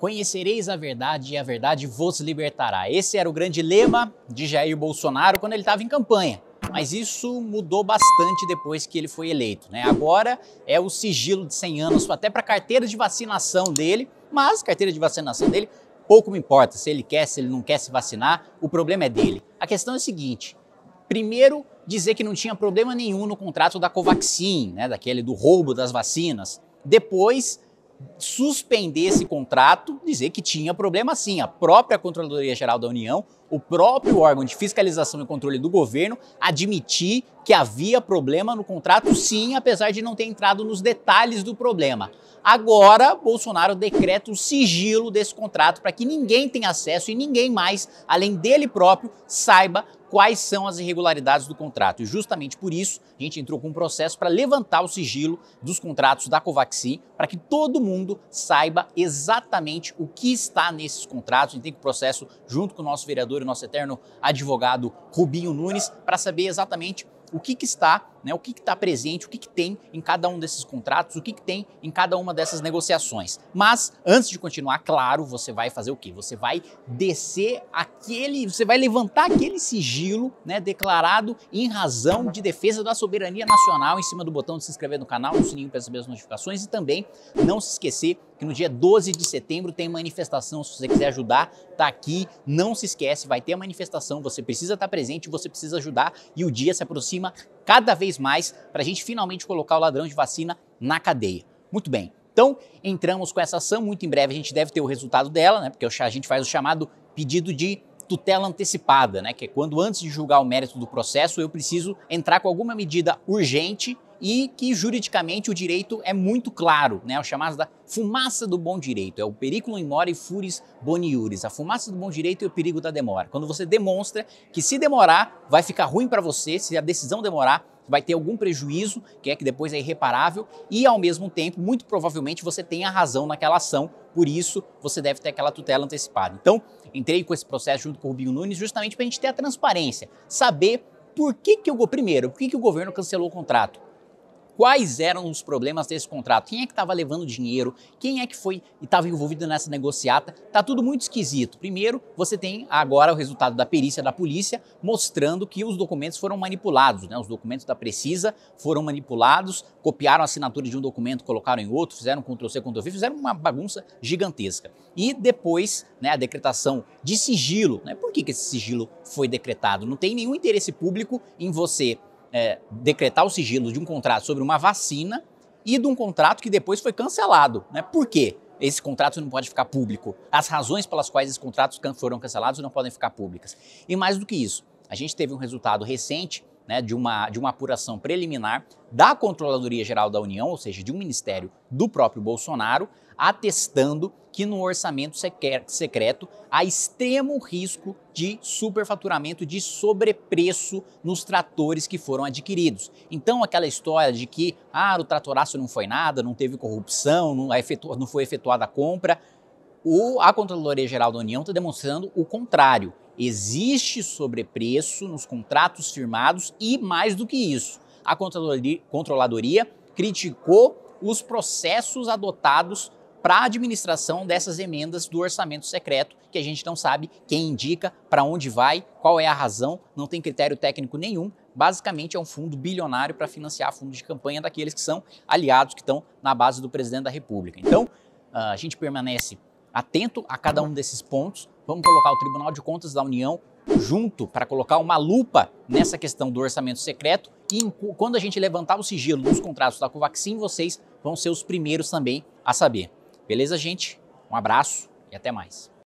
Conhecereis a verdade e a verdade vos libertará. Esse era o grande lema de Jair Bolsonaro quando ele estava em campanha. Mas isso mudou bastante depois que ele foi eleito. Né? Agora é o sigilo de 100 anos, até para a carteira de vacinação dele, mas carteira de vacinação dele pouco me importa se ele quer, se ele não quer se vacinar, o problema é dele. A questão é a seguinte: primeiro, dizer que não tinha problema nenhum no contrato da Covaxin, né, daquele do roubo das vacinas. Depois, suspender esse contrato, dizer que tinha problema sim. A própria Controladoria Geral da União, o próprio órgão de fiscalização e controle do governo, admitir que havia problema no contrato sim, apesar de não ter entrado nos detalhes do problema. Agora, Bolsonaro decreta o sigilo desse contrato para que ninguém tenha acesso e ninguém mais, além dele próprio, saiba quais são as irregularidades do contrato. E justamente por isso, a gente entrou com um processo para levantar o sigilo dos contratos da Covaxin, para que todo mundo saiba exatamente o que está nesses contratos. A gente tem um processo junto com o nosso vereador e nosso eterno advogado Rubinho Nunes, para saber exatamente o que, que está né? o que está presente, o que, que tem em cada um desses contratos, o que, que tem em cada uma dessas negociações. Mas antes de continuar, claro, você vai fazer o quê? Você vai descer aquele, você vai levantar aquele sigilo né, declarado em razão de defesa da soberania nacional em cima do botão de se inscrever no canal, no sininho para receber as notificações e também não se esquecer que no dia 12 de setembro tem manifestação. Se você quiser ajudar, tá aqui. Não se esquece, vai ter a manifestação. Você precisa estar tá presente, você precisa ajudar e o dia se aproxima cada vez vez mais para a gente finalmente colocar o ladrão de vacina na cadeia. Muito bem. Então, entramos com essa ação, muito em breve a gente deve ter o resultado dela, né? Porque a gente faz o chamado pedido de tutela antecipada, né? Que é quando antes de julgar o mérito do processo, eu preciso entrar com alguma medida urgente e que juridicamente o direito é muito claro, né? O chamado da fumaça do bom direito, é o periculum in e furis boniuris, a fumaça do bom direito e o perigo da demora. Quando você demonstra que se demorar vai ficar ruim para você, se a decisão demorar vai ter algum prejuízo, que é que depois é irreparável, e ao mesmo tempo, muito provavelmente, você tem a razão naquela ação, por isso você deve ter aquela tutela antecipada. Então, entrei com esse processo junto com o Rubinho Nunes justamente para a gente ter a transparência, saber por que, que eu, primeiro, por que, que o governo cancelou o contrato? quais eram os problemas desse contrato, quem é que estava levando dinheiro, quem é que foi e estava envolvido nessa negociata. Tá tudo muito esquisito. Primeiro, você tem agora o resultado da perícia da polícia mostrando que os documentos foram manipulados, né? Os documentos da Precisa foram manipulados, copiaram a assinatura de um documento, colocaram em outro, fizeram Ctrl C, Ctrl V, fizeram uma bagunça gigantesca. E depois, né, a decretação de sigilo, né? Por que, que esse sigilo foi decretado? Não tem nenhum interesse público em você é, decretar o sigilo de um contrato sobre uma vacina e de um contrato que depois foi cancelado. Né? Por quê? Esse contrato não pode ficar público. As razões pelas quais esses contratos foram cancelados não podem ficar públicas. E mais do que isso, a gente teve um resultado recente né, de, uma, de uma apuração preliminar da Controladoria Geral da União, ou seja, de um ministério do próprio Bolsonaro, atestando que no orçamento secreto há extremo risco de superfaturamento, de sobrepreço nos tratores que foram adquiridos. Então, aquela história de que ah, o tratoraço não foi nada, não teve corrupção, não, é não foi efetuada a compra, o, a Controladoria Geral da União está demonstrando o contrário. Existe sobrepreço nos contratos firmados e, mais do que isso, a Controladoria, controladoria criticou os processos adotados para a administração dessas emendas do orçamento secreto, que a gente não sabe quem indica, para onde vai, qual é a razão, não tem critério técnico nenhum. Basicamente é um fundo bilionário para financiar fundos de campanha daqueles que são aliados, que estão na base do presidente da República. Então, ah, a gente permanece atento a cada um desses pontos. Vamos colocar o Tribunal de Contas da União junto para colocar uma lupa nessa questão do orçamento secreto. E quando a gente levantar o sigilo dos contratos da Covaxin, vocês vão ser os primeiros também a saber. Beleza, gente? Um abraço e até mais.